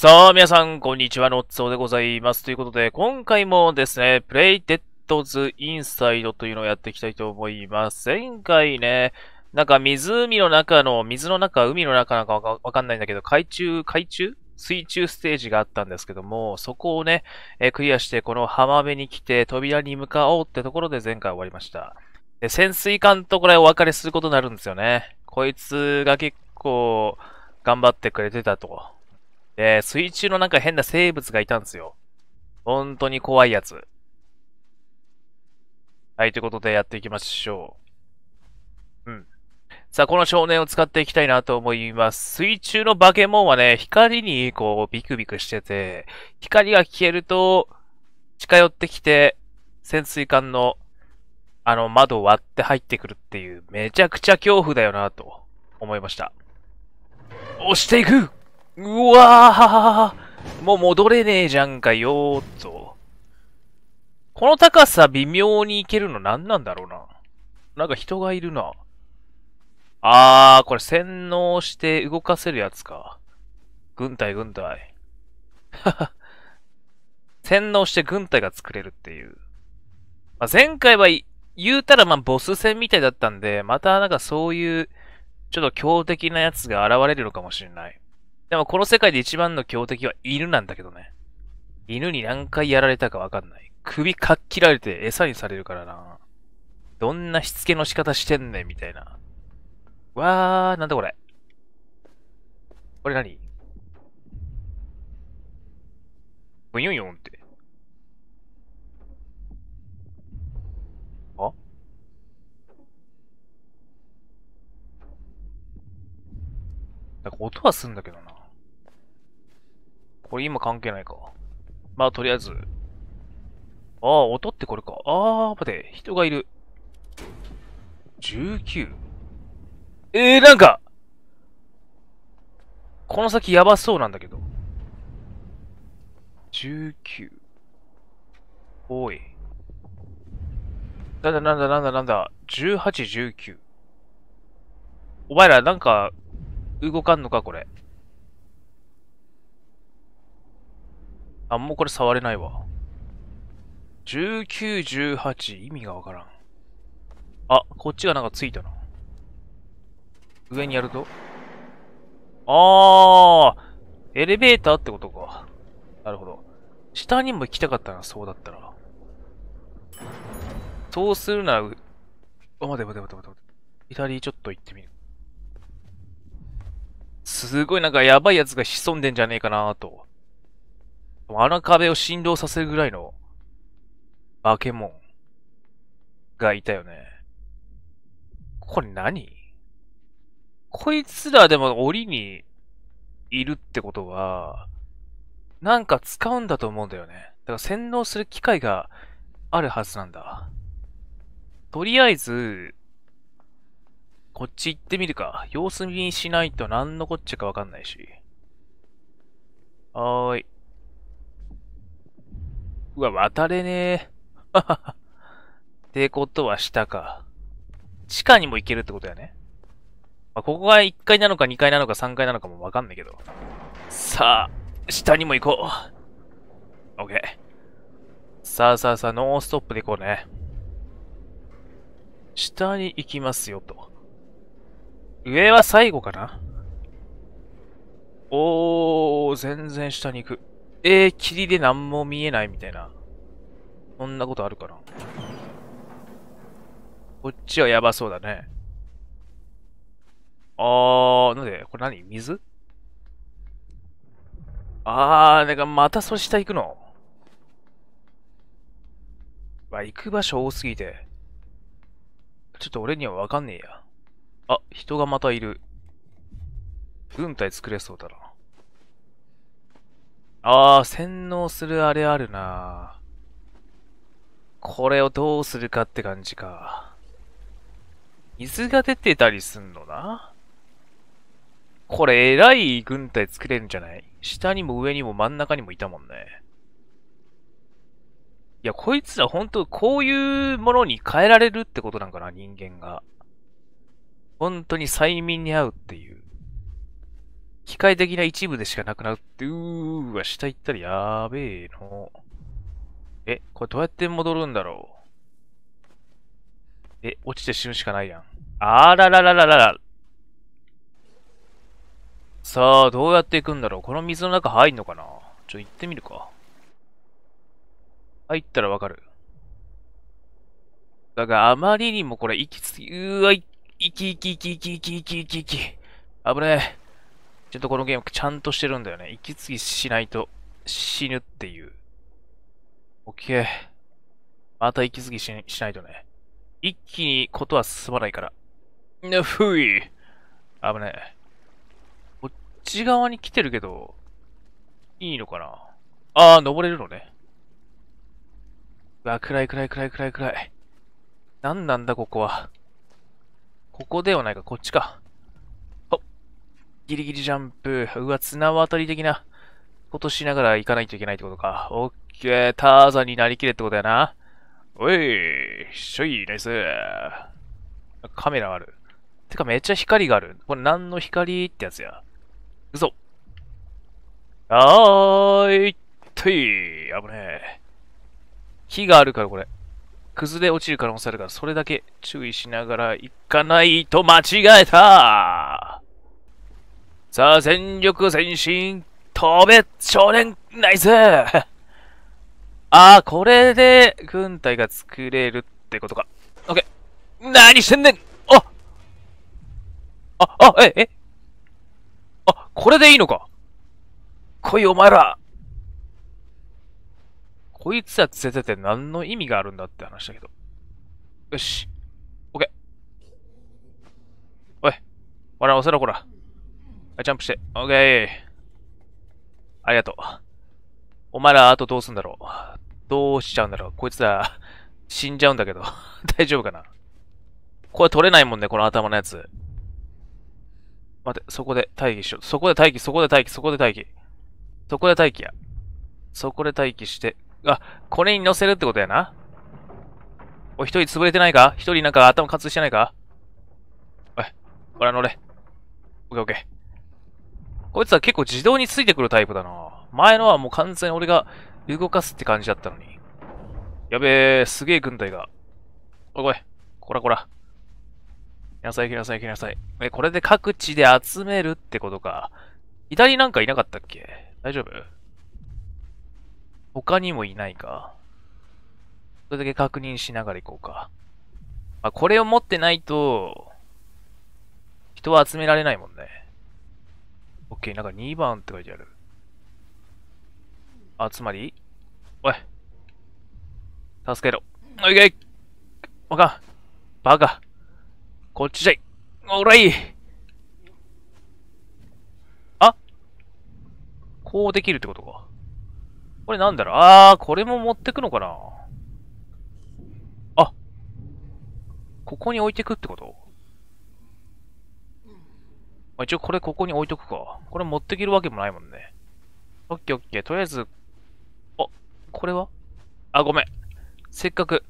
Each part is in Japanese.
さあ、皆さん、こんにちは、のっつおでございます。ということで、今回もですね、プレイデッドズインサイドというのをやっていきたいと思います。前回ね、なんか湖の中の、水の中、海の中なんかわかんないんだけど、海中、海中水中ステージがあったんですけども、そこをね、えクリアして、この浜辺に来て、扉に向かおうってところで前回終わりました。で、潜水艦とこれお別れすることになるんですよね。こいつが結構、頑張ってくれてたと。で、水中のなんか変な生物がいたんですよ。本当に怖いやつ。はい、ということでやっていきましょう。うん。さあ、この少年を使っていきたいなと思います。水中のバケモンはね、光にこうビクビクしてて、光が消えると近寄ってきて、潜水艦のあの窓を割って入ってくるっていう、めちゃくちゃ恐怖だよなと思いました。押していくうわーもう戻れねえじゃんかよーっと。この高さ微妙に行けるの何なんだろうな。なんか人がいるな。あー、これ洗脳して動かせるやつか。軍隊軍隊。はは。洗脳して軍隊が作れるっていう。まあ、前回は言うたらまあボス戦みたいだったんで、またなんかそういうちょっと強敵なやつが現れるのかもしれない。でもこの世界で一番の強敵は犬なんだけどね。犬に何回やられたかわかんない。首かっ切られて餌にされるからな。どんなしつけの仕方してんねん、みたいな。わー、なんだこれ。これ何ブヨヨンって。あなんか音はすんだけどな。これ今関係ないか。まあ、とりあえず。ああ、音ってこれか。ああ、待て、人がいる。19。ええー、なんかこの先やばそうなんだけど。19。おい。なんだなんだなんだなんだ。18、19。お前らなんか、動かんのかこれ。あ、もうこれ触れないわ。19、18、意味がわからん。あ、こっちがなんかついたな。上にやるとあーエレベーターってことか。なるほど。下にも行きたかったな、そうだったら。そうするなら、あ、待て待て待て待て待て。左ちょっと行ってみる。すごいなんかやばいやつが潜んでんじゃねえかなと。あの壁を振動させるぐらいの、化け物がいたよね。これ何こいつらでも檻にいるってことは、なんか使うんだと思うんだよね。だから洗脳する機会があるはずなんだ。とりあえず、こっち行ってみるか。様子見にしないと何のこっちゃかわかんないし。はーい。うわ、渡れねえ。ってことは下か。地下にも行けるってことやね。まあ、ここが1階なのか2階なのか3階なのかもわかんないけど。さあ、下にも行こう。OK。さあさあさあ、ノンストップで行こうね。下に行きますよと。上は最後かなおー、全然下に行く。えー、霧で何も見えないみたいな。そんなことあるかな。こっちはやばそうだね。あー、なんでこれ何水あー、なんかまたそれ下行くのわ、行く場所多すぎて。ちょっと俺にはわかんねえや。あ、人がまたいる。軍隊作れそうだな。ああ、洗脳するあれあるなこれをどうするかって感じか。水が出てたりすんのなこれ、偉い軍隊作れるんじゃない下にも上にも真ん中にもいたもんね。いや、こいつらほんと、こういうものに変えられるってことなんかな、人間が。本当に催眠に合うっていう。機械的な一部でしかなくなるって、うーわ、下行ったらやべえの。え、これどうやって戻るんだろう。え、落ちて死ぬしかないやん。あらららららら。さあ、どうやって行くんだろう。この水の中入んのかなちょ、行ってみるか。入ったらわかる。だが、あまりにもこれ、行きつき、うーわ、行き行き行き行き行き行き行き行き。危ねえ。ちょっとこのゲームちゃんとしてるんだよね。息継ぎしないと死ぬっていう。OK。また息継ぎしないとね。一気にことは進まないから。な、ふい。危ねえ。こっち側に来てるけど、いいのかなあー、登れるのね。うわ、暗い暗い暗い暗い暗い。なんなんだ、ここは。ここではないか、こっちか。ギリギリジャンプ。うわ、綱渡り的なことしながら行かないといけないってことか。オッケー、ターザンになりきれってことやな。おい、しょい、ナイス。カメラある。てかめっちゃ光がある。これ何の光ってやつや。嘘。あーい、とい、危ねえ。火があるからこれ。崩れ落ちる可能性あるから、それだけ注意しながら行かないと間違えたさあ、全力前進飛べ少年ナイス ああ、これで軍隊が作れるってことか。オッケー。何してんねんああ、あ、え、えあ、これでいいのか来いお前らこいつら連れてて何の意味があるんだって話だけど。よし。オッケー。おい、ら押せろこら。はい、ジャンプして。オッケー。ありがとう。お前ら、あとどうすんだろう。どうしちゃうんだろう。こいつら、死んじゃうんだけど。大丈夫かな。これ取れないもんね、この頭のやつ。待って、そこで待機しよう。そこで待機、そこで待機、そこで待機。そこで待機や。そこで待機して。あ、これに乗せるってことやな。おい、一人潰れてないか一人なんか頭貫通してないかおい、ほら乗れ。オッケーオッケー。こいつは結構自動についてくるタイプだな。前のはもう完全に俺が動かすって感じだったのに。やべえ、すげえ軍隊が。おいおい、こらこら。来なさい来なさい来なさい。え、これで各地で集めるってことか。左なんかいなかったっけ大丈夫他にもいないか。それだけ確認しながら行こうか。あ、これを持ってないと、人は集められないもんね。OK、なんか2番って書いてある。あ、つまりおい。助けろ。おいけいあかん。バカ。こっちじゃい。おらいあこうできるってことか。これなんだろうあー、これも持ってくのかなあここに置いてくってことまあ、一応これここに置いとくか。これ持ってけるわけもないもんね。オッケーオッケー。とりあえず、あ、これはあ、ごめん。せっかく。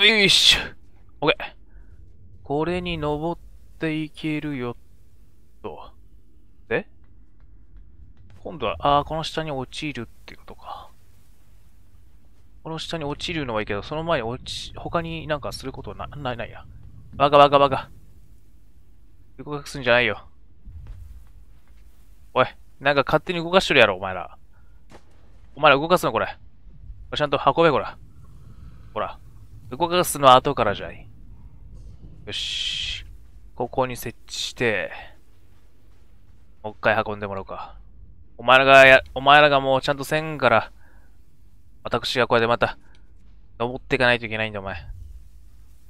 よいしょ。オッケー。これに登っていけるよ、と。で今度は、あー、この下に落ちるってことか。この下に落ちるのはいいけど、その前に落ち、他になんかすることはな、ない、ないや。バカバカバカ。動かすんじゃないよ。おい、なんか勝手に動かしてるやろ、お前ら。お前ら動かすの、これ。ちゃんと運べ、こら。ほら。動かすのは後からじゃい。よし。ここに設置して、もう一回運んでもらおうか。お前らがや、お前らがもうちゃんとせんから、私がこうやってまた、登っていかないといけないんだ、お前。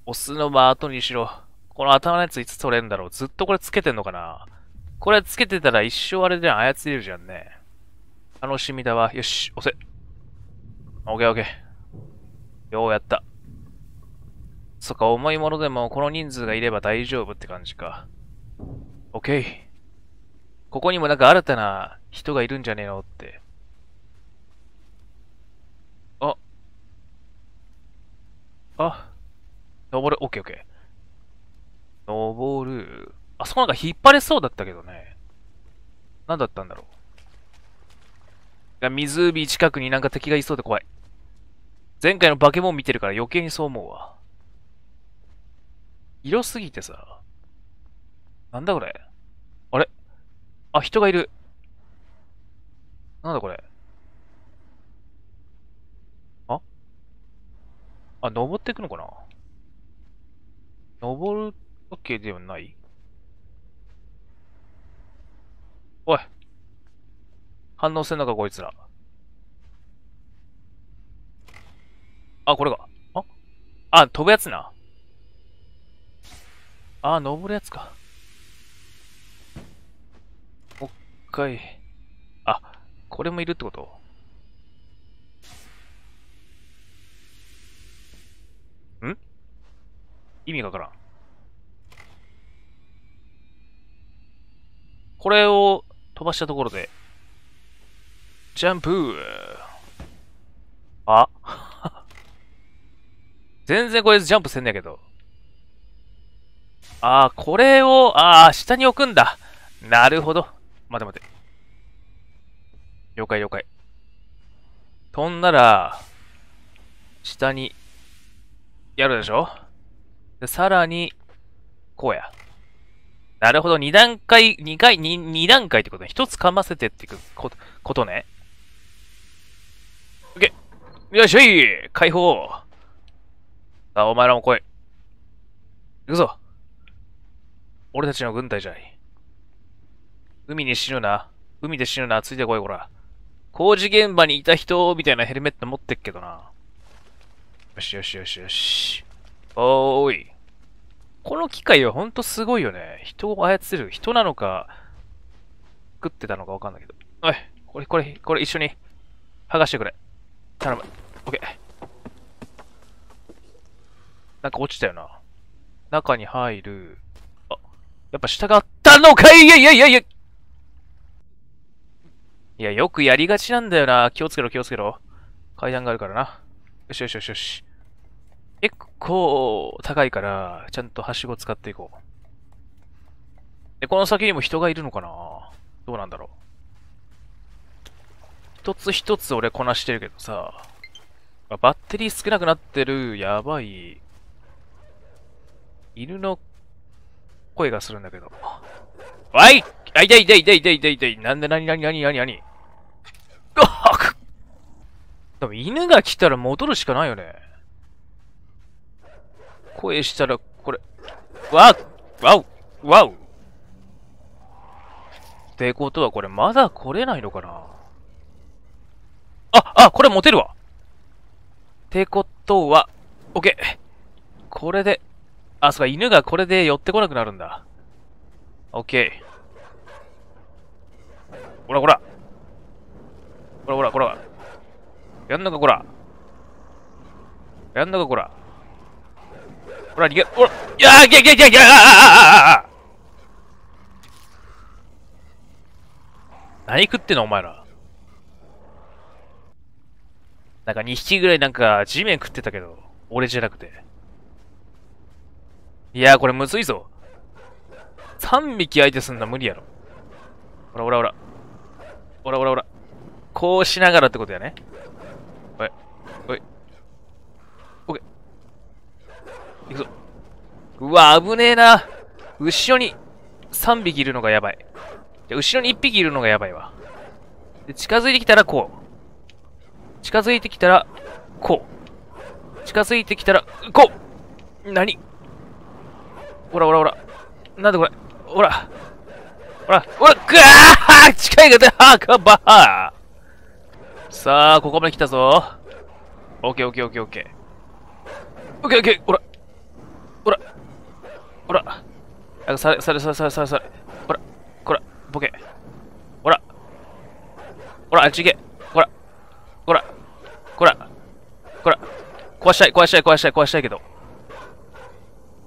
押すのは後にしろ。この頭のやついつ取れんだろうずっとこれつけてんのかなこれつけてたら一生あれじゃん、操れるじゃんね。楽しみだわ。よし、押せ。オッケーオッケー。ようやった。そっか、重いものでもこの人数がいれば大丈夫って感じか。オッケー。ここにもなんか新たな人がいるんじゃねえのって。あ。あ。登る。オッケーオッケー。登る。あそこなんか引っ張れそうだったけどね。何だったんだろう。いや、湖近くになんか敵がいそうで怖い。前回のバケモン見てるから余計にそう思うわ。色すぎてさ。なんだこれ。あれあ、人がいる。なんだこれ。ああ、登っていくのかな登るオッケーではないおい。反応せんのか、こいつら。あ、これか。ああ、飛ぶやつな。あ、登るやつか。もう一回。あ、これもいるってことん意味がわからん。これを飛ばしたところで、ジャンプあ 全然これジャンプせんねやけど。ああ、これを、ああ、下に置くんだ。なるほど。待て待て。了解了解。飛んだら、下に、やるでしょで、さらに、こうや。なるほど、二段階、二回、二、二段階ってことね。一つ噛ませてってこと、ことね。オッケー。よしょい解放さあ、お前らも来い。行くぞ俺たちの軍隊じゃい。海に死ぬな。海で死ぬな。ついてこい、こら。工事現場にいた人、みたいなヘルメット持ってっけどな。よしよしよしよし。おーい。この機械はほんとすごいよね。人を操る。人なのか、食ってたのかわかんないけど。おい、これ、これ、これ一緒に剥がしてくれ。頼む。オッケー。なんか落ちたよな。中に入る。あ、やっぱ下があったのかいいやいやいやいやいや、よくやりがちなんだよな。気をつけろ気をつけろ。階段があるからな。よしよしよしよし。結構高いから、ちゃんとはしご使っていこう。で、この先にも人がいるのかなどうなんだろう。一つ一つ俺こなしてるけどさ、バッテリー少なくなってる、やばい。犬の声がするんだけど。わいあ、いたいたいたいたいたいたいなんでなになになになになに多分犬が来たら戻るしかないよね。声したら、これ、わっわうわうってことは、これ、まだ来れないのかなあ、あ、これ持てるわってことは、オッケー。これで、あ、そうか、犬がこれで寄ってこなくなるんだ。オッケー。ほらほら。ほらほらほら。やんのかこら。やんのかこら。ほら、逃げ、ほら、いや何食ってんの、お前ら。なんか2匹ぐらいなんか、地面食ってたけど、俺じゃなくて。いやー、これむずいぞ。3匹相手すんな無理やろ。ほらほらほら。ほらほらほら。こうしながらってことやね。行くぞ。うわ、危ねえな。後ろに3匹いるのがやばい。後ろに1匹いるのがやばいわ。で、近づいてきたらこう。近づいてきたら、こう。近づいてきたら、こう何ほらほらほら。なんでこれほら。ほら、ほら、ぐあー近いがで、はかばーさあ、ここまで来たぞ。オッケーオッケーオッケーオッケー。オッケーオッケー、ほら。ほらほらあされされされされされされおらほらボケおらほらあっち行けほらほらほらこら壊したい壊したい壊したい壊したいけど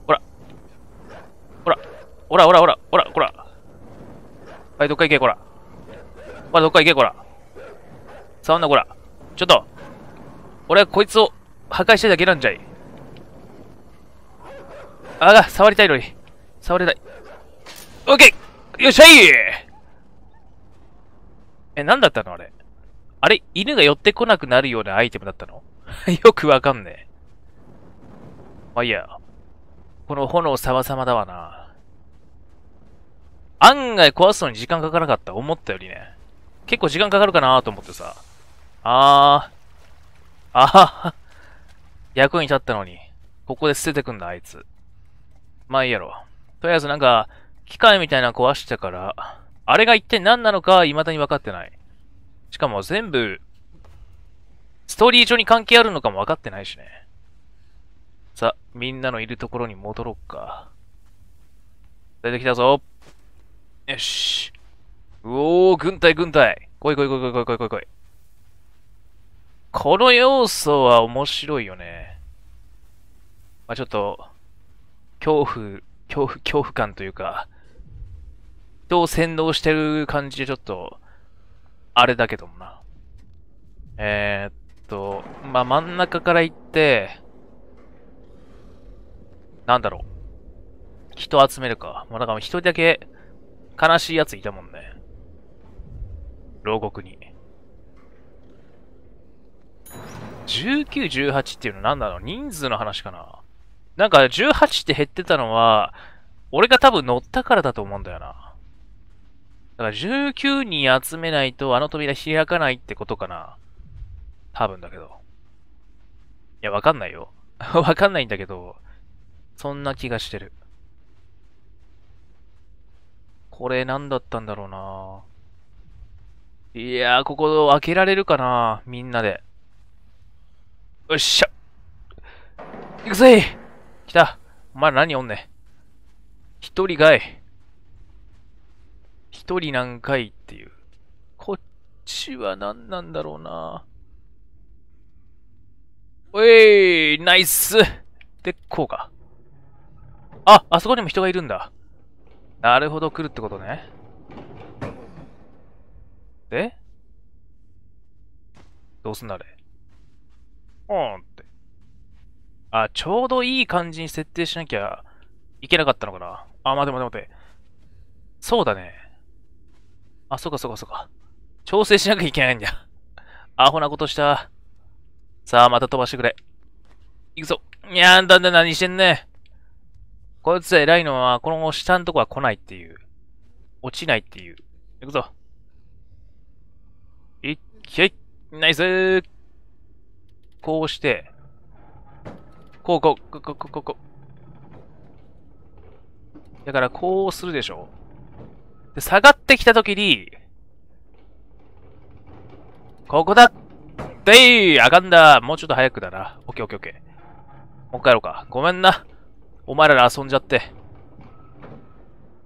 ほらほらほらほらほらほらこらはいどっか行けこらほらどっか行けこら触んなこらちょっと俺はこいつを破壊してだけなんじゃいあら、触りたいのに。触れない。オッケーよっしゃいえ、なんだったのあれ。あれ、犬が寄ってこなくなるようなアイテムだったの よくわかんねえ。まあいいや。この炎様々だわな。案外壊すのに時間かからなかった。思ったよりね。結構時間かかるかなと思ってさ。あー。あはは。役に立ったのに。ここで捨ててくんだ、あいつ。まあいいやろ。とりあえずなんか、機械みたいな壊してから、あれが一体何なのか未だに分かってない。しかも全部、ストーリー上に関係あるのかも分かってないしね。さ、みんなのいるところに戻ろっか。出てきたぞ。よし。うおー、軍隊軍隊。来い来い来い来い来い来い来い。この要素は面白いよね。まあ、ちょっと、恐怖、恐怖、恐怖感というか、人を先導してる感じでちょっと、あれだけどもな。えー、っと、まあ、真ん中から行って、なんだろう。人集めるか。もうなんか一人だけ悲しい奴いたもんね。牢獄に。19、18っていうのは何だろう人数の話かななんか18って減ってたのは、俺が多分乗ったからだと思うんだよな。だから19人集めないとあの扉開かないってことかな。多分だけど。いや、わかんないよ。わかんないんだけど、そんな気がしてる。これ何だったんだろうないやー、ここ開けられるかなみんなで。よっしゃ行くぜ来た。お前何おんねん。一人かい。一人何回っていう。こっちは何なんだろうな。おいナイスで、こうか。あ、あそこにも人がいるんだ。なるほど、来るってことね。でどうすんだあれ。おーんって。あ、ちょうどいい感じに設定しなきゃいけなかったのかな。あ、待て待て待て。そうだね。あ、そうかそうかそうか。調整しなきゃいけないんだ。アホなことした。さあ、また飛ばしてくれ。行くぞ。いやー、だんだん何してんね。こいつ偉いのは、この下のとこは来ないっていう。落ちないっていう。行くぞ。いっきい。ナイスこうして、こう、こう、こう、こう、こう、こう。だから、こうするでしょで、下がってきたときに、ここだでいあかんだもうちょっと早くだな。オッケーオッケーオッケー。もう一回やろうか。ごめんな。お前らが遊んじゃって。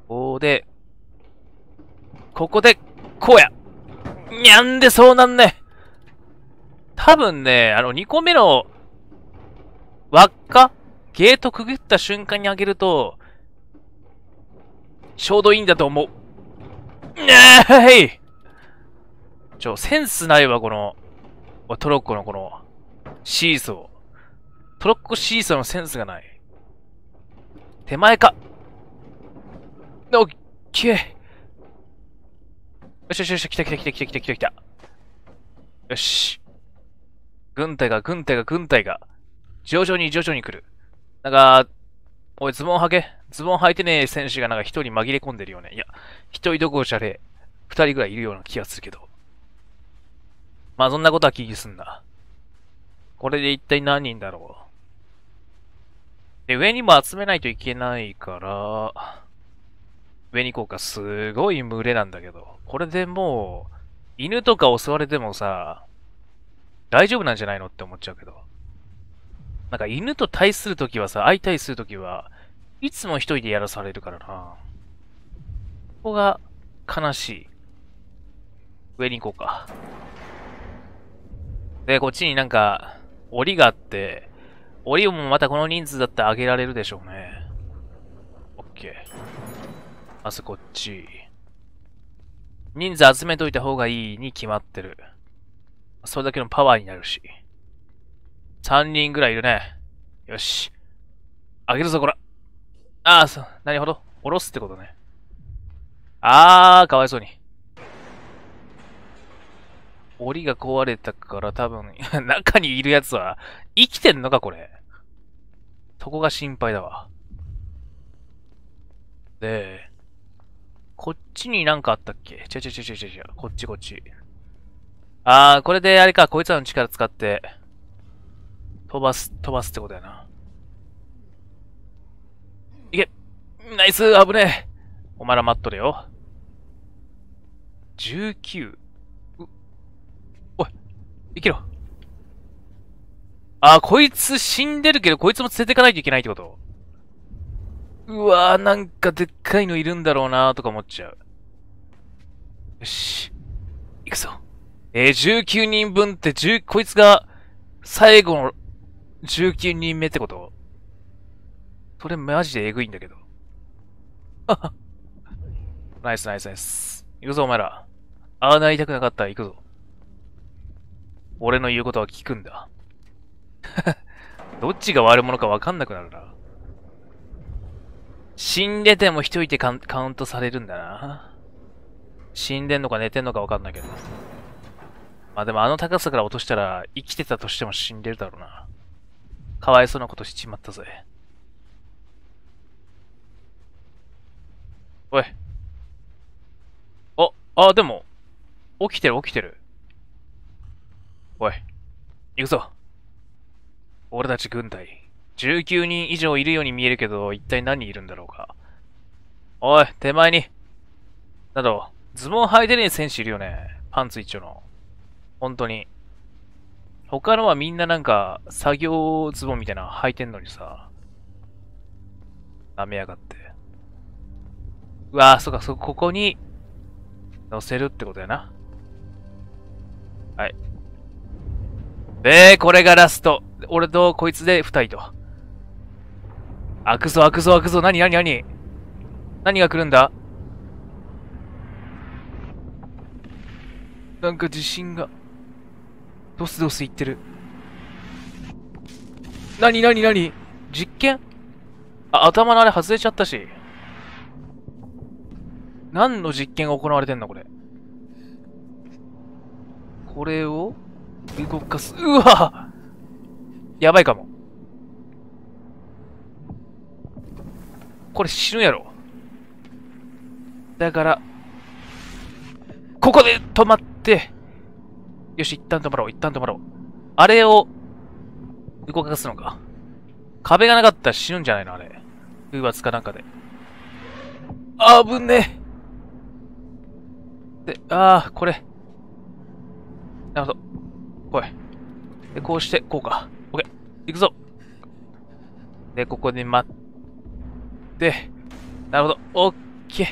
こうで、ここで、こうやにゃんでそうなんね。多分ね、あの、2個目の輪っかゲートくぐった瞬間に上げると、ちょうどいいんだと思う。ねえいちょ、センスないわ、この、トロッコのこの、シーソー。トロッコシーソーのセンスがない。手前か。オッケー。よしよしよし、来た来た来た来た来た来た来た。よし。軍隊が軍隊が軍隊が。徐々に徐々に来る。なんか、おい、ズボン履け。ズボン履いてねえ選手がなんか一人紛れ込んでるよね。いや、一人どころじゃねえ。二人ぐらいいるような気がするけど。まあそんなことは気にすんな。これで一体何人だろう。で、上にも集めないといけないから、上に行こうか。すごい群れなんだけど。これでもう、犬とか襲われてもさ、大丈夫なんじゃないのって思っちゃうけど。なんか犬と対するときはさ、相対するときは、いつも一人でやらされるからな。ここが悲しい。上に行こうか。で、こっちになんか、檻があって、檻もまたこの人数だったら上げられるでしょうね。オッケー。まずこっち。人数集めといた方がいいに決まってる。それだけのパワーになるし。3人ぐらいいるね。よし。あげるぞ、こら。ああ、そう、なるほど。おろすってことね。あー、かわいそうに。檻が壊れたから多分 中にいるやつは、生きてんのか、これ。そこが心配だわ。で、こっちになんかあったっけちゃちゃちゃちゃちゃちゃ、こっちこっち。あー、これであれか、こいつらの力使って、飛ばす、飛ばすってことやな。いけナイス危ねえお前ら待っとれよ。19。う、おい、生きろ。あ、こいつ死んでるけど、こいつも連れてかないといけないってことうわぁ、なんかでっかいのいるんだろうなぁとか思っちゃう。よし。行くぞ。えー、19人分って10、こいつが最後の19人目ってことそれマジでエグいんだけど。ナイスナイスナイス。行くぞお前ら。ああなりたくなかったら行くぞ。俺の言うことは聞くんだ。どっちが悪者かわかんなくなるな。死んでても一人でカウントされるんだな。死んでんのか寝てんのかわかんないけど。まあでもあの高さから落としたら生きてたとしても死んでるだろうな。かわいそうなことしちまったぜ。おい。あ、あ、でも、起きてる起きてる。おい、行くぞ。俺たち軍隊、19人以上いるように見えるけど、一体何人いるんだろうか。おい、手前に。など、ズボン履いてねえ選手いるよね。パンツ一丁の。本当に。他のはみんななんか、作業ズボンみたいなの履いてんのにさ、舐めやがって。うわぁ、そっか、そ、ここに、乗せるってことやな。はい。で、これがラスト。俺とこいつで二人と。開くぞ、開くぞ、開くぞ。何、何、何何が来るんだなんか地震が。ドスドスいってる。なになになに実験あ、頭のあれ外れちゃったし。何の実験が行われてんのこれ。これを動かす。うわやばいかも。これ死ぬやろ。だから、ここで止まって、よし、一旦止まろう、一旦止まろう。あれを、動かすのか。壁がなかったら死ぬんじゃないのあれ。風圧かなんかで。あぶねで、ああ、これ。なるほど。来い。で、こうして、こうか。オッケー。行くぞ。で、ここで待って。なるほど。オッケー。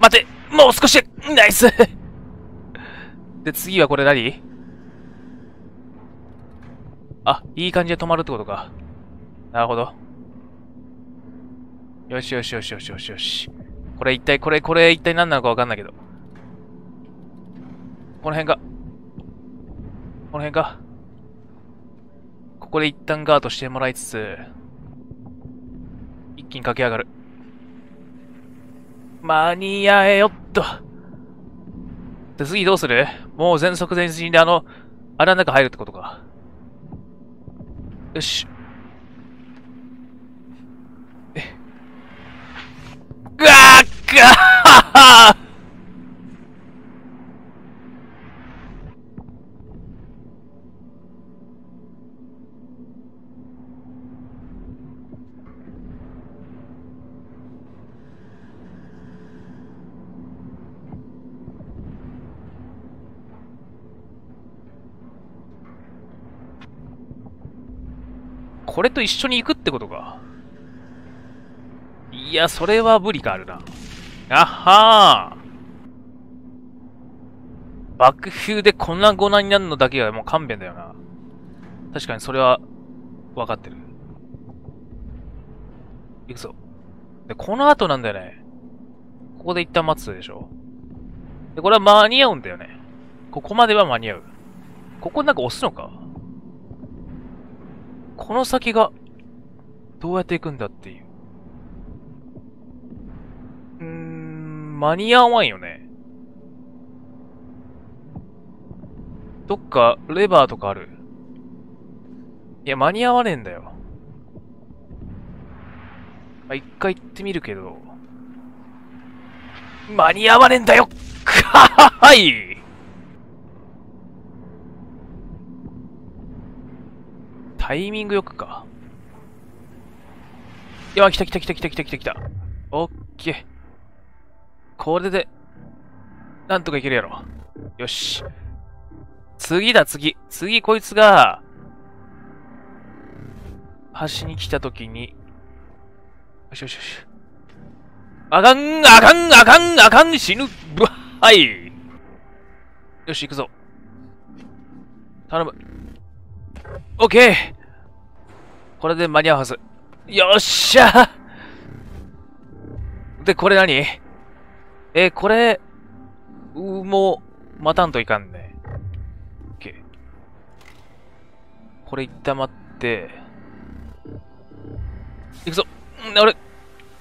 待てもう少しナイスで、次はこれ何あ、いい感じで止まるってことか。なるほど。よしよしよしよしよしよし。これ一体、これ、これ一体何なのかわかんないけど。この辺か。この辺か。ここで一旦ガードしてもらいつつ、一気に駆け上がる。間に合えよっと。で、次どうするもう全速前進であの、穴の中入るってことか。よし。え。うわーっこれと一緒に行くってことか。いや、それは無理があるな。あはあ爆風でこんなになるのだけはもう勘弁だよな。確かにそれは、分かってる。行くぞ。で、この後なんだよね。ここで一旦待つでしょ。で、これは間に合うんだよね。ここまでは間に合う。ここなんか押すのかこの先が、どうやって行くんだっていう。うーん、間に合わんよね。どっか、レバーとかある。いや、間に合わねえんだよ。まあ、一回行ってみるけど。間に合わねえんだよ はいタイミングよくか。いや、来た来た来た来た来た来た来た。オッケー。これで、なんとかいけるやろ。よし。次だ、次。次、こいつが、端に来たときに、よしよしよし。あかん、あかん、あかん、あかん、死ぬ。ぶはい。よし、行くぞ。頼む。オッケーこれで間に合うはず。よっしゃで、これ何えー、これ、うも、待たんといかんね。OK。これ一旦待って、いくぞなれ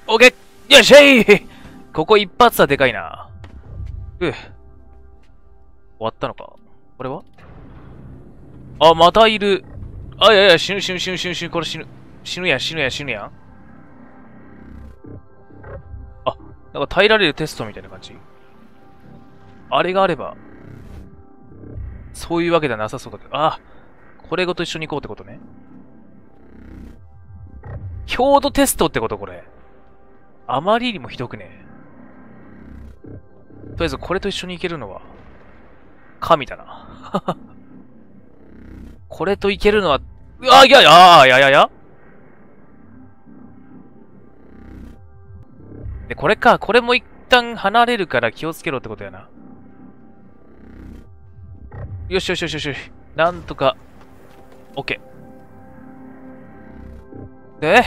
!OK! よっしゃいここ一発はでかいな。う終わったのかこれはあ、またいる。あ、いやいや、死ぬ死ぬ死ぬ死ぬ死ぬ、これ死ぬ。死ぬやん、死ぬやん、死ぬやん。あ、なんか耐えられるテストみたいな感じ。あれがあれば、そういうわけではなさそうだけど、あ、これごと一緒に行こうってことね。強度テストってことこれ。あまりにもひどくね。とりあえずこれと一緒に行けるのは、神だな。これといけるのは、あ、いやいや、いやいやいや。で、これか。これも一旦離れるから気をつけろってことやな。よしよしよしよし。なんとか、オッケー。で、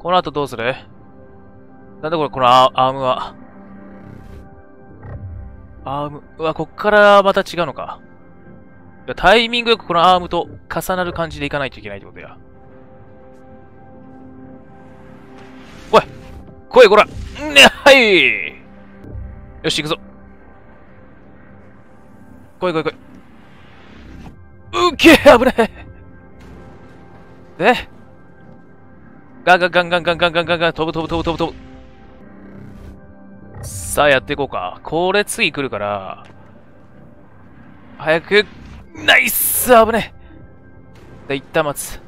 この後どうするなんだこれ、このアームは。アーム、うわ、こっからまた違うのか。タイミングよくこのアームと重なる感じでいかないといけないってことや。おい来いこらねはいよし、行くぞ来い来い来い。うけえ危ないでガンガンガンガンガンガンガンガンガン飛ぶ飛ぶ飛ぶ飛ぶ飛ぶさあやっていこうか。これ次来るから。早くナイス危ねえ一旦待つ。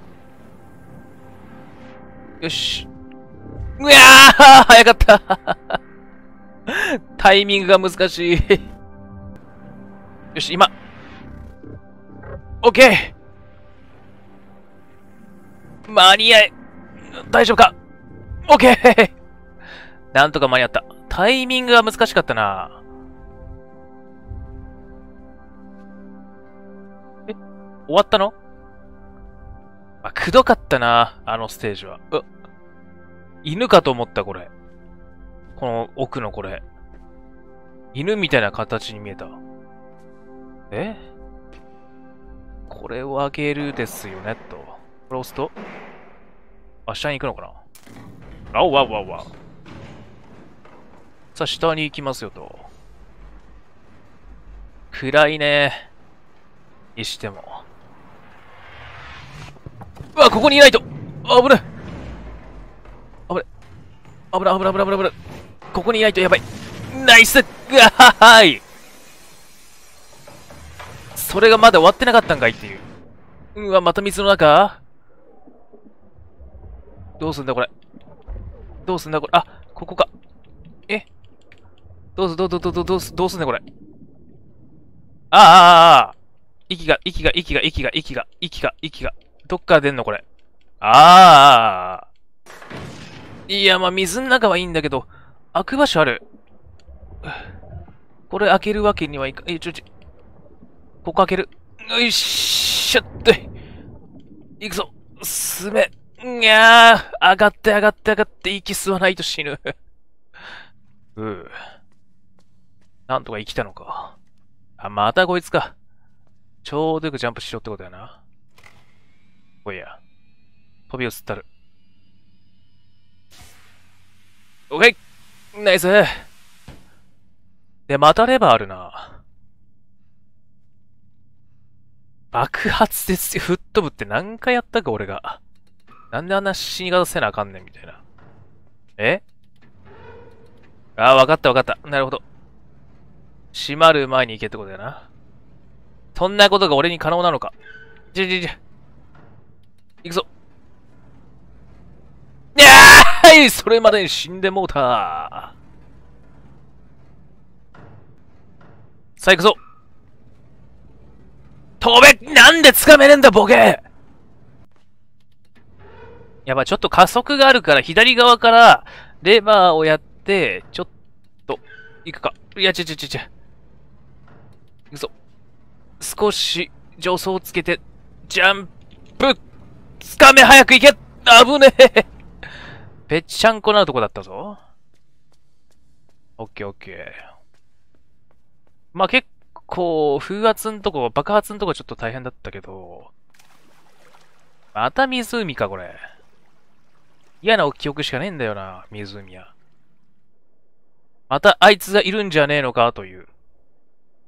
よし。うわあ早かったタイミングが難しいよし、今。オッケー間に合え大丈夫かオッケーなんとか間に合った。タイミングが難しかったな終わったのあ、くどかったな、あのステージは。う犬かと思った、これ。この奥のこれ。犬みたいな形に見えた。えこれをあげるですよね、と。これ押すとあ、下に行くのかなあわわわ。さあ、下に行きますよ、と。暗いね。にしても。うわ、ここにいないと危ない危ない危ない危ない危ない危ない危ないここにいないとやばいナイスうわはいそれがまだ終わってなかったんかいっていう。うわ、また水の中どうすんだこれ。どうすんだこれ。あ、ここか。えどうすどうすどうすどうすどうすんだこれ。ああああああ。息が、息が、息が、息が、息が、息が、息が。どっから出んのこれ。あー。いや、まあ、水の中はいいんだけど、開く場所ある。これ開けるわけにはいか、え、ちょちょ、ここ開ける。よいしょっと。行くぞ。進め。にやあ。上がって上がって上がって、息吸わないと死ぬ。うぅ。なんとか生きたのか。あ、またこいつか。ちょうどよくジャンプしろってことやな。おや。飛び移ったる。オッケーナイスで、またレバーあるな。爆発で吹っ飛ぶって何回やったか俺が。なんであんな死に方せなあかんねんみたいな。えああ、わかったわかった。なるほど。閉まる前に行けってことやな。そんなことが俺に可能なのか。じゃじゃじゃ。行くぞにゃーいそれまでに死んでもうたさあ行くぞ飛べなんで掴めねえんだボケやばい、ちょっと加速があるから、左側から、レバーをやって、ちょっと、行くか。いや、ちょちょちょちょ。行くぞ。少し、助走をつけて、ジャンプつかめ早く行け危ねえぺっちゃんこなるとこだったぞ。オッケーオッケー。まあ、結構、風圧んとこ、爆発んとこちょっと大変だったけど、また湖か、これ。嫌な記憶しかねえんだよな、湖は。またあいつがいるんじゃねえのか、という。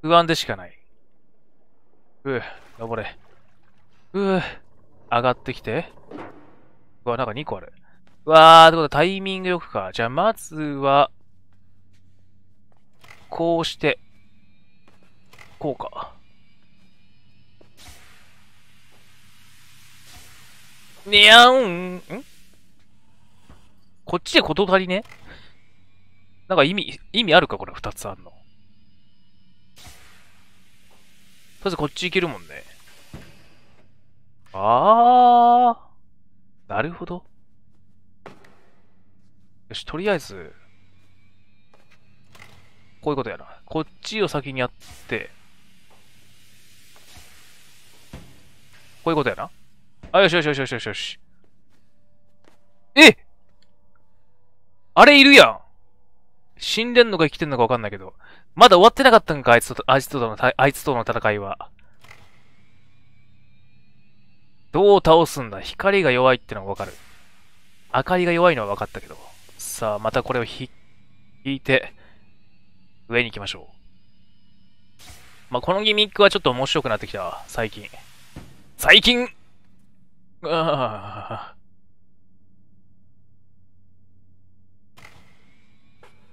不安でしかない。うぅ、登れ。うぅ。上がってきて。うわ、なんか2個ある。うわー、ってことはタイミングよくか。じゃあ、まずは、こうして、こうか。にゃんんこっちで事足りねなんか意味、意味あるかこれ二つあんの。とりあえずこっち行けるもんね。ああ、なるほど。よし、とりあえず、こういうことやな。こっちを先にやって、こういうことやな。あ、よしよしよしよしよしよし。えあれいるやん死んでんのか生きてんのかわかんないけど。まだ終わってなかったんか、あいつと、あいつとの、あいつとの戦いは。どう倒すんだ光が弱いってのはわかる。明かりが弱いのは分かったけど。さあ、またこれを引いて、上に行きましょう。まあ、このギミックはちょっと面白くなってきた、最近。最近ああ。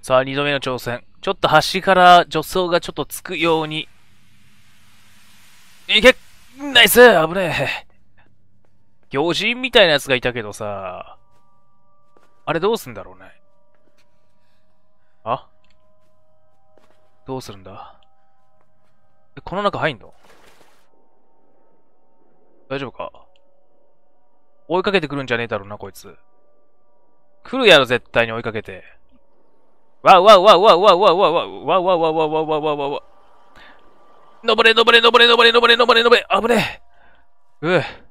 さあ、二度目の挑戦。ちょっと端から助走がちょっとつくように。いけナイス危ねえ魚人みたいなやつがいたけどさ、あれどうすんだろうね。あどうするんだえ、この中入んの大丈夫か追いかけてくるんじゃねえだろうな、こいつ。来るやろ、絶対に追いかけて。わうわうわうわうわうわうわうわうわうわうわうわうわうわうわうわうわ登れ登れ登れ登れ登れ登れ登れ危ねえ。うぅ。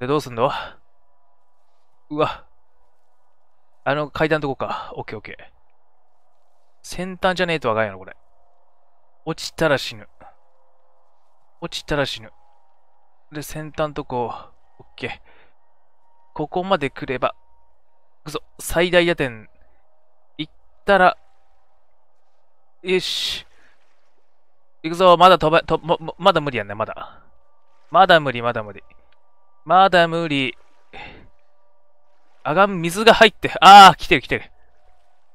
で、どうすんのうわ。あの階段とこか。オッケーオッケー。先端じゃねえとわかんやろ、これ。落ちたら死ぬ。落ちたら死ぬ。で、先端とこ、オッケー。ここまで来れば、くぞ、最大野点、行ったら、よし。行くぞ、まだ飛ば、と、ま、まだ無理やね、まだ。まだ無理、まだ無理。まだ無理。あがん水が入って、ああ、来てる来てる。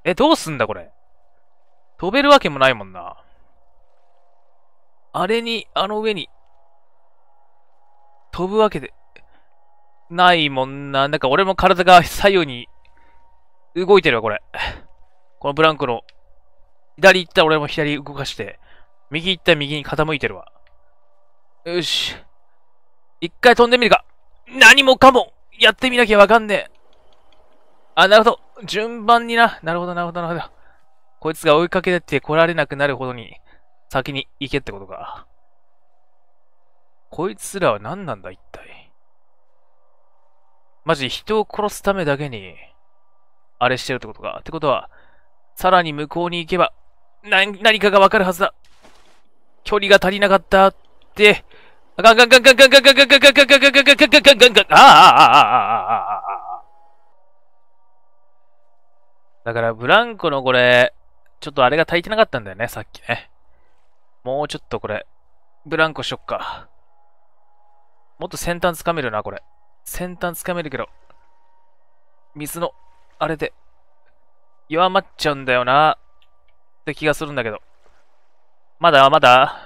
え、どうすんだこれ。飛べるわけもないもんな。あれに、あの上に、飛ぶわけで、ないもんな。なんか俺も体が左右に動いてるわ、これ。このブランコの、左行ったら俺も左動かして、右行ったら右に傾いてるわ。よし。一回飛んでみるか。何もかも、やってみなきゃわかんねえ。あ、なるほど。順番にな。なるほど、なるほど、なるほど。こいつが追いかけて来られなくなるほどに、先に行けってことか。こいつらは何なんだ、一体。マジ、人を殺すためだけに、あれしてるってことか。ってことは、さらに向こうに行けば、な、何かがわかるはずだ。距離が足りなかったって、ガンガンガンガンガンガンガンガンガンガンガンガンガンガンガンガンガンガンあああああだからブランコのこれ、ちょっとあれが足りてなかったんだよね、さっきね。もうちょっとこれ、ブランコしよっか。もっと先端掴めるな、これ。先端掴めるけど、水の、あれで、弱まっちゃうんだよな、って気がするんだけど。まだまだ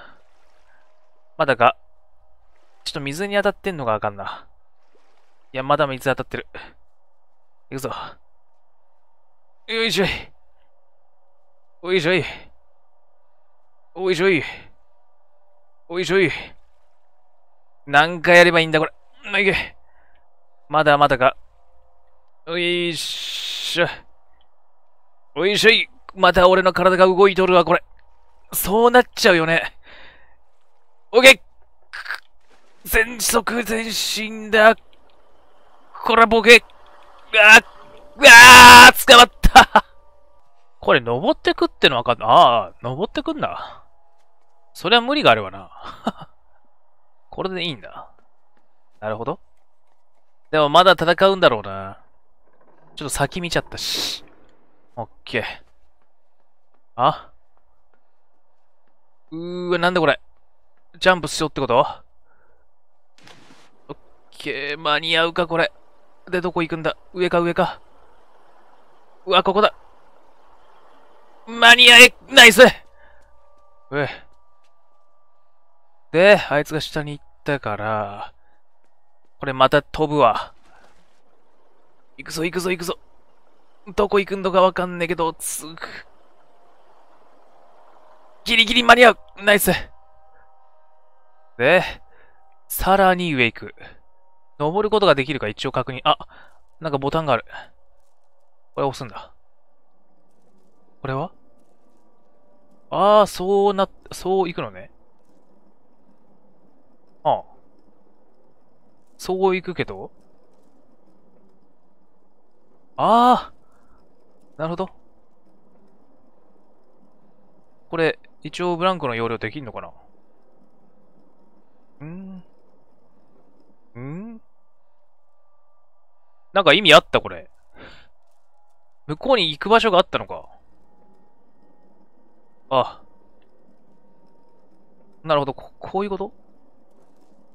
まだかちょっと水に当たってんのがあかんな。いや、まだ水当たってる。行くぞ。よいしょい。おいしょい。おいしょい。おいしょい。何回やればいいんだ、これ。なげ。まだまだか。おいしょ。おいしょい。また俺の体が動いとるわ、これ。そうなっちゃうよね。オッケー全速前進だ。これボケ。あうわあ捕まったこれ、登ってくってのわかんない。ああ、登ってくんだ。そりゃ無理があるわな。これでいいんだ。なるほど。でもまだ戦うんだろうな。ちょっと先見ちゃったし。オッケー。あうーわ、なんでこれ。ジャンプしようってことけ、間に合うか、これ。で、どこ行くんだ上か、上か。うわ、ここだ。間に合え、ナイスうで、あいつが下に行ったから、これまた飛ぶわ。行くぞ、行くぞ、行くぞ。どこ行くんのかわかんねえけど、つく。ギリギリ間に合うナイスで、さらに上行く。登ることができるか一応確認。あ、なんかボタンがある。これ押すんだ。これはああ、そうな、そう行くのね。ああ。そう行くけどああなるほど。これ、一応ブランコの容量できんのかななんか意味あったこれ。向こうに行く場所があったのか。あ。なるほど。こ、こういうこと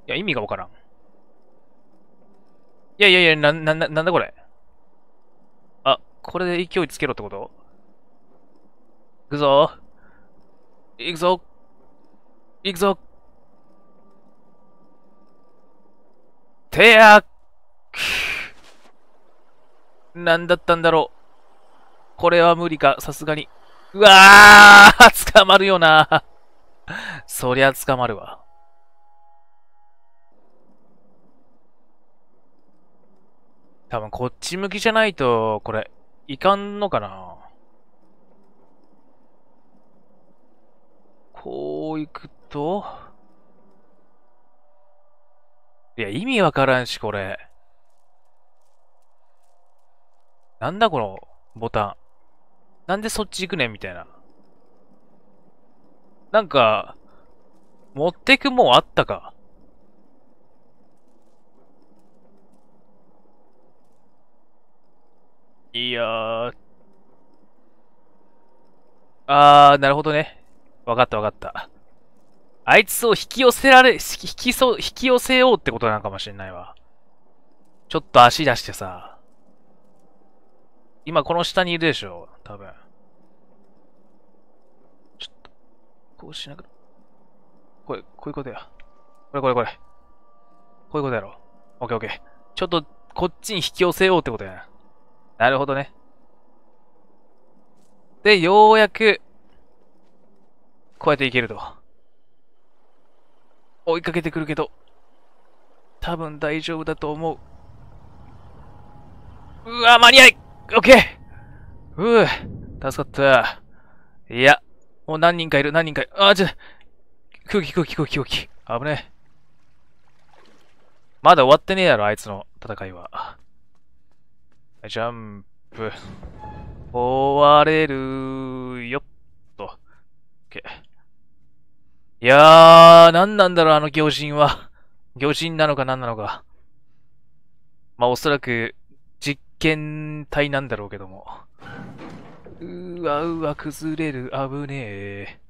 いや、意味がわからん。いやいやいや、な、な、な、なんだこれ。あ、これで勢いつけろってこと行くぞ行くぞ行くぞてやっなんだったんだろう。これは無理か、さすがに。うわー捕まるよなそりゃ捕まるわ。多分こっち向きじゃないと、これ、いかんのかなこう行くと、いや、意味わからんし、これ。なんだこのボタン。なんでそっち行くねんみたいな。なんか、持ってくもんあったか。いやー。あー、なるほどね。わかったわかった。あいつを引き寄せられ、引きそ、引き寄せようってことなのかもしれないわ。ちょっと足出してさ。今この下にいるでしょ多分。ちょっと、こうしなくこれ、こういうことや。これこれこれ。こういうことやろ。オッケーオッケー。ちょっと、こっちに引き寄せようってことやな。なるほどね。で、ようやく、こうやっていけると。追いかけてくるけど、多分大丈夫だと思う。うわ、間に合いオッケーうぅ、助かった。いや、もう何人かいる、何人かいる。あ、ちょ、空気空気空気空気。危ねえ。まだ終わってねえだろ、あいつの戦いは。ジャンプ。終われるよっと。OK。いやー、何なんだろう、あの行人は。行人なのか何なのか。まあ、おそらく、験体なんだろうけども。うわうわ、崩れる、危ねえ。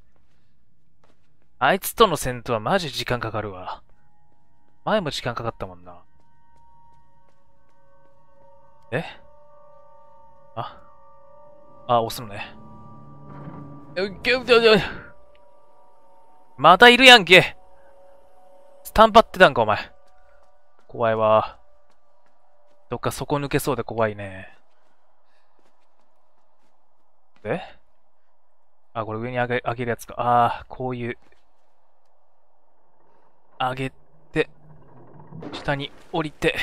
あいつとの戦闘はマジ時間かかるわ。前も時間かかったもんな。えああ、押すのね。またいるやんけスタンパってたんか、お前。怖いわ。どっか底抜けそうで怖いね。であ、これ上に上げ上げるやつか。ああ、こういう。上げて、下に降りて。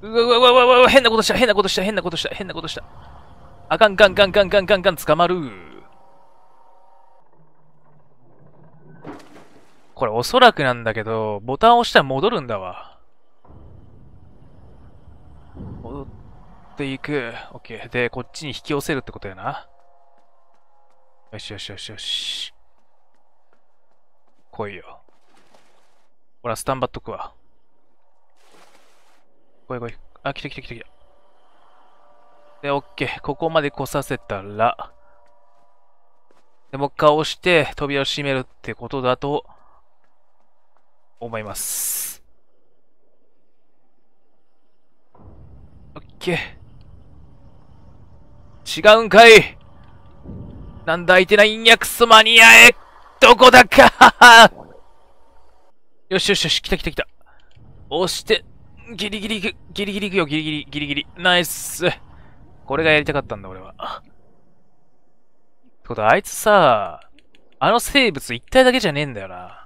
うわうわうわうわ変なことした、変なことした、変なことした、変なことした。あかんかんかんかんかんかんかん、捕まるこれおそらくなんだけど、ボタンを押したら戻るんだわ。戻っていく。オッケー。で、こっちに引き寄せるってことやな。よしよしよしよし。来いよ。ほら、スタンバっとくわ。来い来い。あ、来た来た来た来た。で、オッケー。ここまで来させたら、で、もう一回押して、扉を閉めるってことだと、思います。オッケー。違うんかいなんだ相手ないんやくそマニアへどこだか よしよしよし、来た来た来た。押して、ギリギリいく、ギリギリいくよ、ギリギリ、ギリギリ。ナイス。これがやりたかったんだ、俺は。ってことは、あいつさ、あの生物一体だけじゃねえんだよな。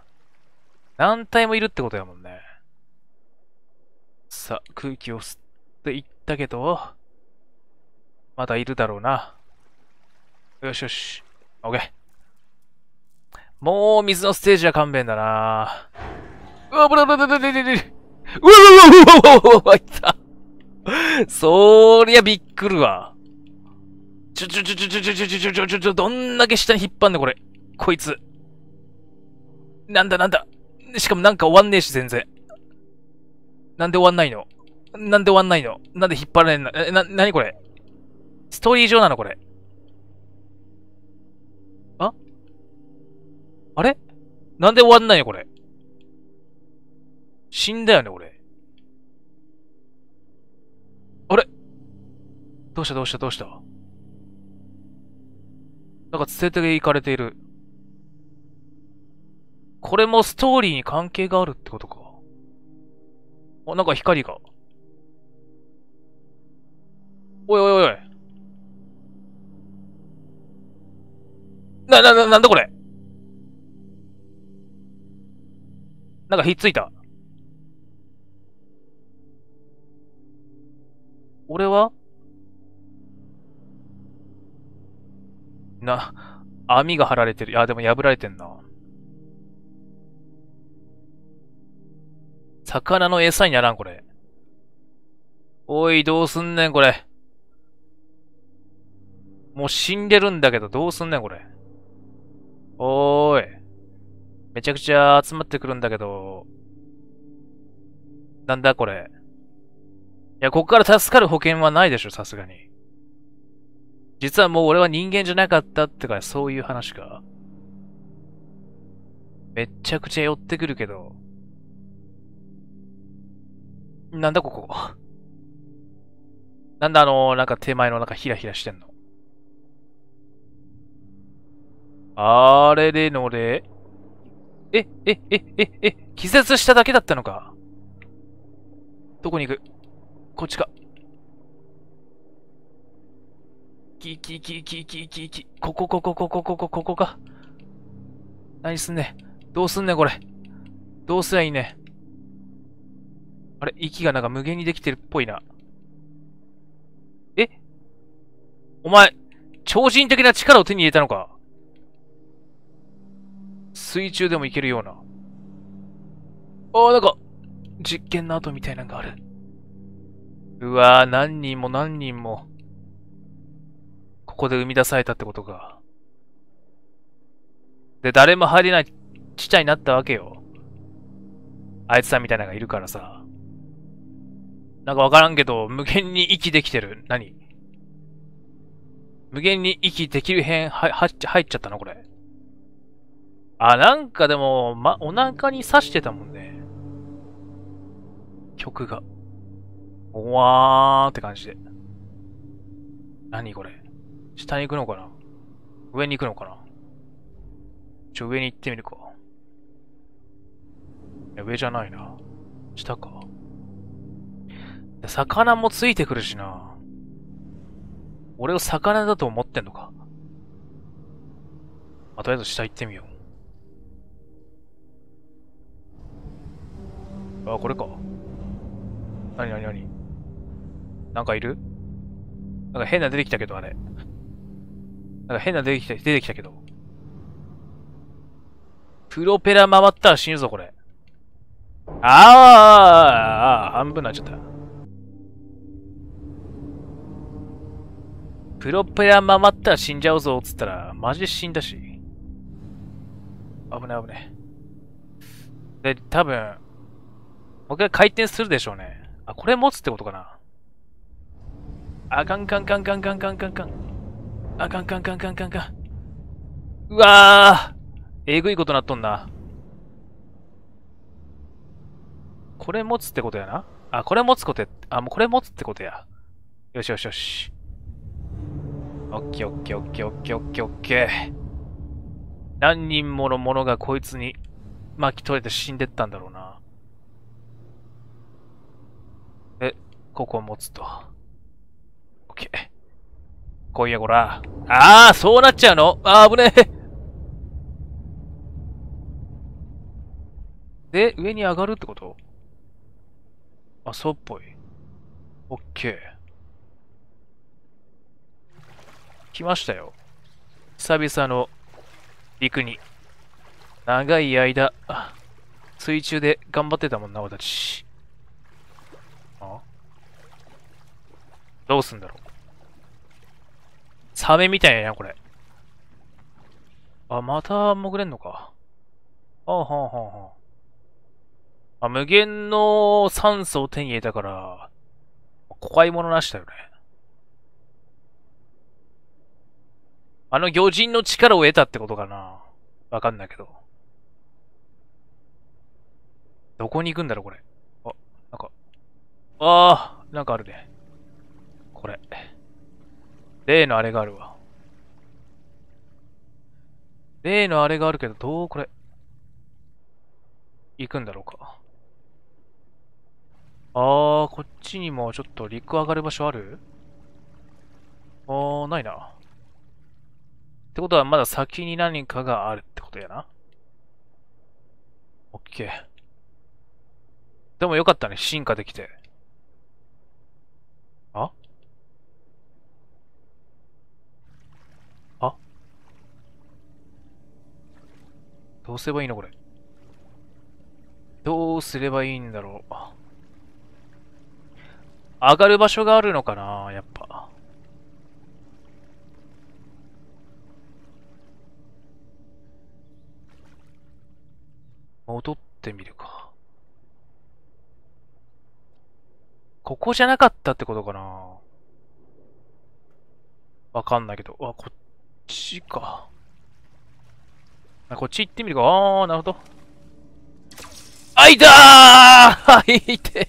何体もいるってことやもんね。さあ、空気を吸っていったけど、まだいるだろうな。よしよし。OK。もう水のステージは勘弁だなうわ、ぶらぶらぶらぶらぶらうわうわうわうわうわうわいった。そりゃびっくるわ。ちょちょちょちょちょちょちょちょちょちょ、どんだけ下に引っ張んねこれ。こいつ。なんだなんだ。しかもなんか終わんねえし、全然。なんで終わんないのなんで終わんないのなんで引っ張られんのえ、な、なにこれストーリー上なのこれ。ああれなんで終わんないのこれ。死んだよね、俺。あれどうしたどうしたどうしたなんか連れて行かれている。これもストーリーに関係があるってことか。あ、なんか光が。おいおいおい。な、な、な、なんだこれなんかひっついた。俺はな、網が張られてる。いや、でも破られてんな。魚の餌にならん、これ。おい、どうすんねん、これ。もう死んでるんだけど、どうすんねん、これ。おーい。めちゃくちゃ集まってくるんだけど。なんだ、これ。いや、こっから助かる保険はないでしょ、さすがに。実はもう俺は人間じゃなかったってか、そういう話か。めちゃくちゃ寄ってくるけど。なんだここ。なんだあのー、なんか手前のなんかヒラヒラしてんの。あれれのれ。え、え、え、え、え、気絶しただけだったのか。どこに行くこっちか。ききききききき。ここここここここここか。何すんね。どうすんねこれ。どうすりゃいいね。あれ息がなんか無限にできてるっぽいな。えお前、超人的な力を手に入れたのか水中でもいけるような。ああ、なんか、実験の後みたいなのがある。うわぁ、何人も何人も、ここで生み出されたってことか。で、誰も入れないちっちゃいになったわけよ。あいつさんみたいなのがいるからさ。なんかわからんけど、無限に息できてる。何無限に息できる辺、は、は、入っちゃったのこれ。あ、なんかでも、ま、お腹に刺してたもんね。曲が。おわーって感じで。何これ。下に行くのかな上に行くのかなちょ、上に行ってみるか。いや、上じゃないな。下か。魚もついてくるしな。俺を魚だと思ってんのか。まあ、とりあえず下行ってみよう。あ、これか。なになになになんかいるなんか変な出てきたけど、あれ。なんか変な出てきた、出てきたけど。プロペラ回ったら死ぬぞ、これ。ああああああ、半分になっちゃった。プロペラ回ったら死んじゃうぞつったら、マジで死んだし。危ない危ない。で、多分、もう一回回転するでしょうね。あ、これ持つってことかな。あかんかんかんかんかんかんかんかん。あかんかんかんかんかんかん。うわぁえぐいことなっとんな。これ持つってことやな。あ、これ持つことや。あ、もうこれ持つってことや。よしよしよし。オッケーオッケーオッケーオッケーオッケーオッケー。何人ものものがこいつに巻き取れて死んでったんだろうな。で、ここを持つと。オッケー。来いやこら。ああ、そうなっちゃうのああ、危ねえ。で、上に上がるってことあ、そうっぽい。オッケー。来ましたよ。久々の陸に。長い間、水中で頑張ってたもんな、俺たち。あどうすんだろう。サメみたいやな、これ。あ、また潜れんのか。ああはあはあはあ。あ、無限の酸素を手に入れたから、怖いものなしだよね。あの魚人の力を得たってことかなわかんないけど。どこに行くんだろう、これ。あ、なんか。ああ、なんかあるね。これ。例のあれがあるわ。例のあれがあるけど、どうこれ。行くんだろうか。ああ、こっちにもちょっと陸上がる場所あるああ、ないな。ってことはまだ先に何かがあるってことやな。オッケー。でもよかったね、進化できて。ああどうすればいいのこれ。どうすればいいんだろう。上がる場所があるのかなやっぱ。戻ってみるか。ここじゃなかったってことかなわかんないけど。わ、こっちか。あ、こっち行ってみるか。あー、なるほど。あいたー あいて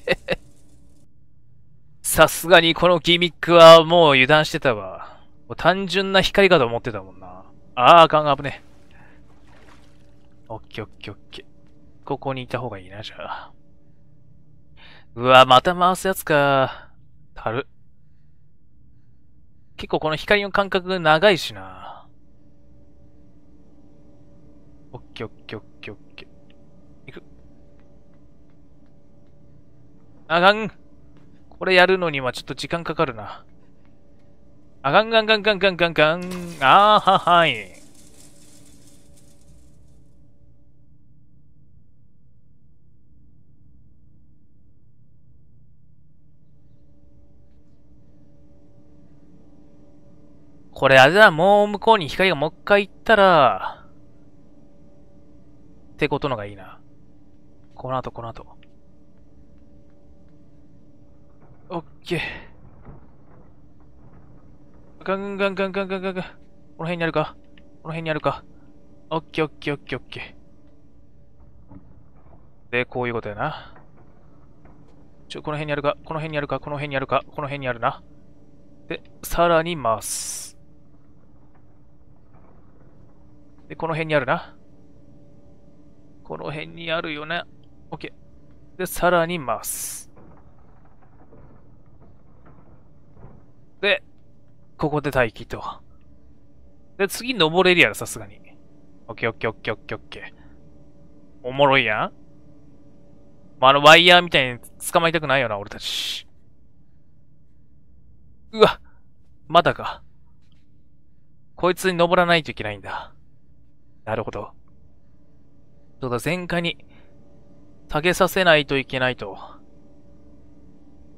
さすがにこのギミックはもう油断してたわ。もう単純な光かと思ってたもんな。あー、あかんが危ねえ。オッケーオッケーオッケー。ここにいた方がいいな、じゃあ。うわ、また回すやつか。たる。結構この光の間隔長いしな。おっきーっきケっきッっきいく。あがん。これやるのにはちょっと時間かかるな。あがんがんがんがんがんがんがん。あーははい。これあれだ、もう向こうに光がもう一回行ったら、ってことのがいいな。この後、この後。オッケー。ガンガンガンガンガンガンガン。この辺にあるかこの辺にあるかオッケーオッケーオッケーオッケー。で、こういうことやな。ちょ、この辺にあるかこの辺にあるかこの辺にあるかこの辺にあるな。で、さらに回す。で、この辺にあるな。この辺にあるよね。OK。で、さらに回す。で、ここで待機と。で、次登れるやろ、さすがに。OK、OK、OK、OK、OK。おもろいやんまあ、あの、ワイヤーみたいに捕まえたくないよな、俺たち。うわ、まだか。こいつに登らないといけないんだ。なるほど。そうだ、前回に下げさせないといけないと。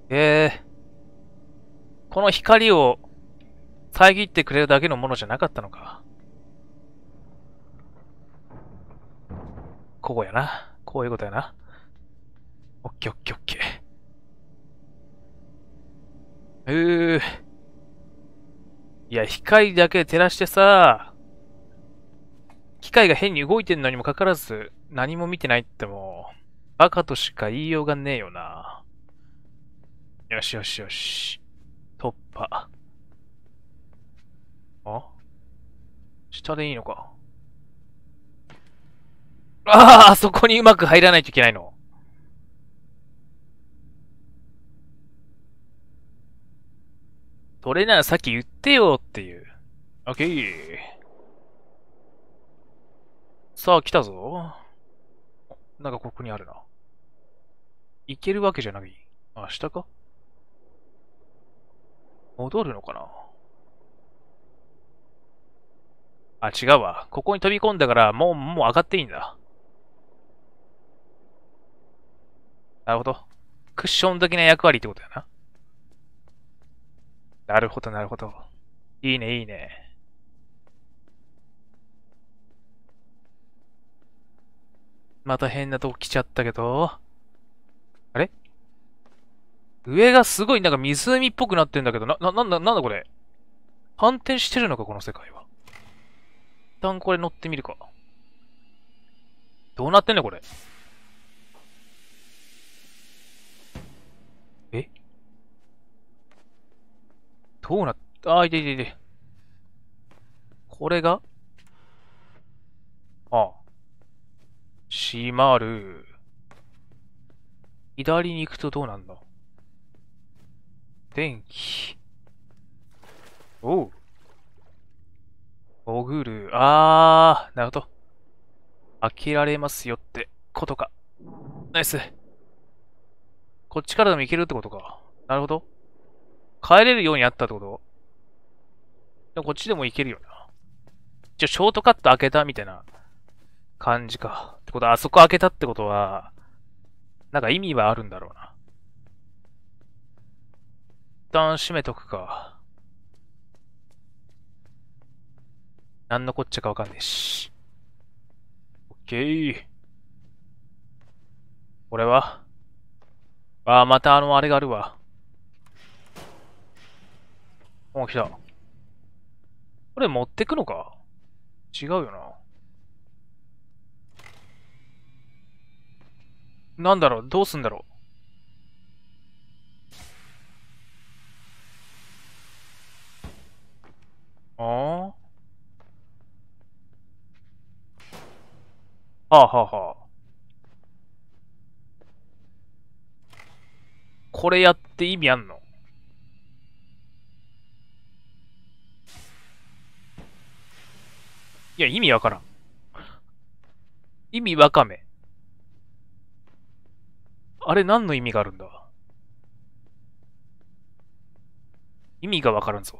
ええー、この光を遮ってくれるだけのものじゃなかったのか。ここやな。こういうことやな。オッケーオッケーオッケー。うー。いや、光だけ照らしてさ、機械が変に動いてんのにもかかわらず、何も見てないってもう、バカとしか言いようがねえよな。よしよしよし。突破。あ下でいいのか。ああ、あそこにうまく入らないといけないの。それならさっき言ってよっていう。オッケー。さあ、来たぞ。なんかここにあるな。行けるわけじゃない。あ、下か戻るのかなあ、違うわ。ここに飛び込んだから、もう、もう上がっていいんだ。なるほど。クッション的な役割ってことやな。なるほど、なるほど。いいね、いいね。また変なとこ来ちゃったけど。あれ上がすごいなんか湖っぽくなってんだけど、な、な、なんだ、なんだこれ。反転してるのか、この世界は。一旦これ乗ってみるか。どうなってんねこれ。えどうなっ、あー、いていていて。これがああ。閉まる。左に行くとどうなんだ電気。おう。潜る。あー、なるほど。開けられますよってことか。ナイス。こっちからでも行けるってことか。なるほど。帰れるようになったってことでもこっちでも行けるよな。じゃショートカット開けたみたいな感じか。ってことは、あそこ開けたってことは、なんか意味はあるんだろうな。一旦閉めとくか。なんのこっちゃかわかんねえし。オッケー。これはああ、またあの、あれがあるわ。お、来た。これ持ってくのか違うよな。なんだろうどうすんだろうああ。はあはあはあ。これやって意味あんのいや、意味わからん。意味わかめ。あれ何の意味があるんだ意味がわからんぞ。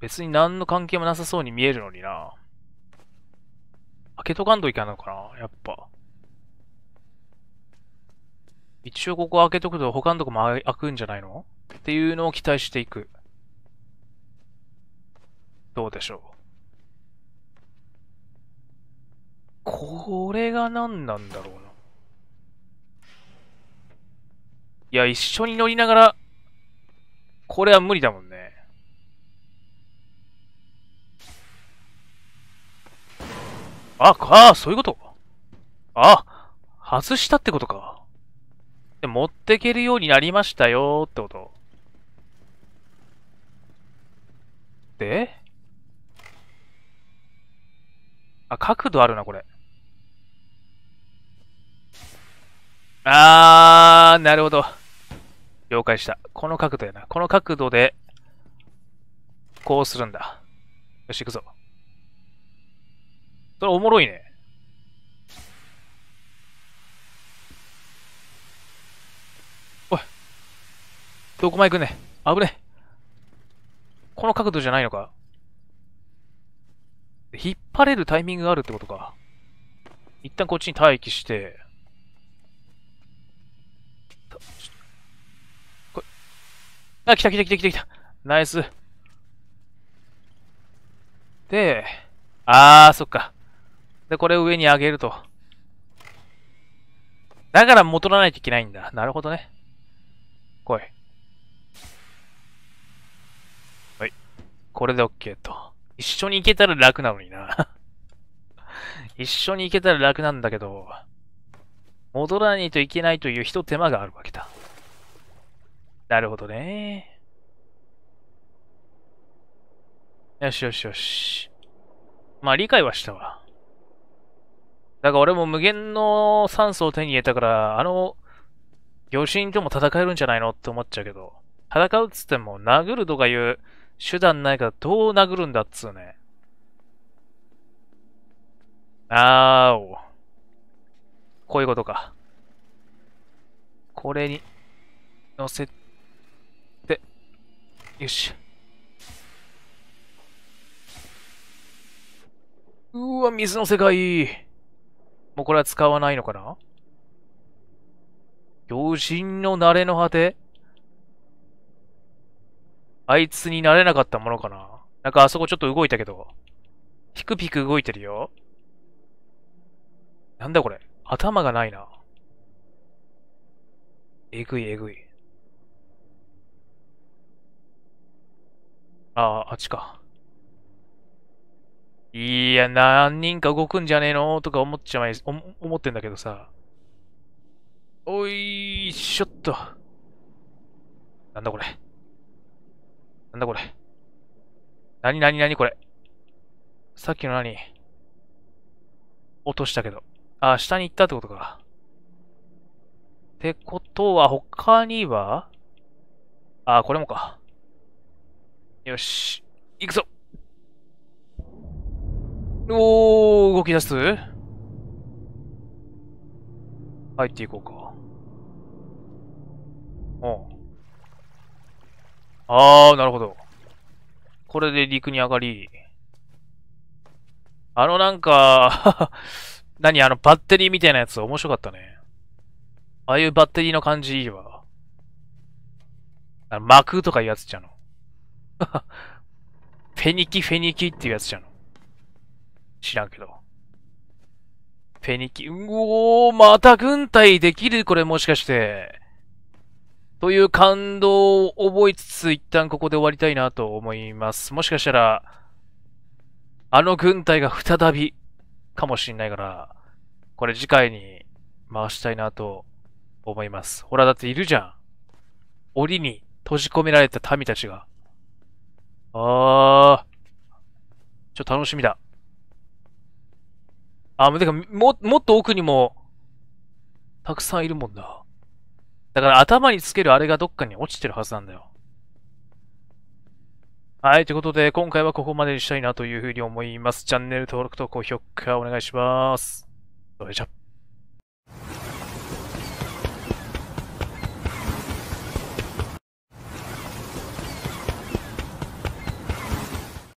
別に何の関係もなさそうに見えるのにな。開けとかんといけないのかなやっぱ。一応ここ開けとくと他のとこも開くんじゃないのっていうのを期待していく。どうでしょう。これが何なんだろうな。いや、一緒に乗りながら、これは無理だもんね。あ、ああ、そういうことあ、外したってことか。で、持ってけるようになりましたよってこと。であ、角度あるな、これ。あー、なるほど。了解した。この角度やな。この角度で、こうするんだ。よし、行くぞ。それおもろいね。おい。どこまで行くね。危ね。この角度じゃないのか。引っ張れるタイミングがあるってことか。一旦こっちに待機して、あ、来た来た来た来た来た。ナイス。で、あー、そっか。で、これ上に上げると。だから戻らないといけないんだ。なるほどね。来い。はい。これで OK と。一緒に行けたら楽なのにな。一緒に行けたら楽なんだけど、戻らないといけないという一手間があるわけだ。なるほどね。よしよしよし。まあ理解はしたわ。だから俺も無限の酸素を手に入れたから、あの、魚神とも戦えるんじゃないのって思っちゃうけど、戦うっつっても殴るとかいう手段ないからどう殴るんだっつうね。あーお。こういうことか。これに、乗せて、よし。うわ、水の世界。もうこれは使わないのかな巨人の慣れの果てあいつになれなかったものかななんかあそこちょっと動いたけど。ピクピク動いてるよ。なんだこれ頭がないな。えぐいえぐい。ああ、あっちか。いや、何人か動くんじゃねえのとか思っちゃまい、思ってんだけどさ。おいしょっと。なんだこれ。なんだこれ。なになになにこれ。さっきの何落としたけど。あ、下に行ったってことか。ってことは、他にはあ、これもか。よし。行くぞおー、動き出す入っていこうか。うん。あー、なるほど。これで陸に上がり。あのなんか 何あのバッテリーみたいなやつ面白かったね。ああいうバッテリーの感じいいわ。あの、巻くとかいうやつじゃの。フェニキ、フェニキっていうやつじゃん。知らんけど。フェニキ、うおー、また軍隊できるこれもしかして。という感動を覚えつつ、一旦ここで終わりたいなと思います。もしかしたら、あの軍隊が再び、かもしんないから、これ次回に回したいなと思います。ほら、だっているじゃん。檻に閉じ込められた民たちが。あー。ちょっと楽しみだ。あ、もう、てか、も、もっと奥にも、たくさんいるもんだ。だから頭につけるあれがどっかに落ちてるはずなんだよ。はい、ということで、今回はここまでにしたいなというふうに思います。チャンネル登録と高評価お願いします。それじゃ。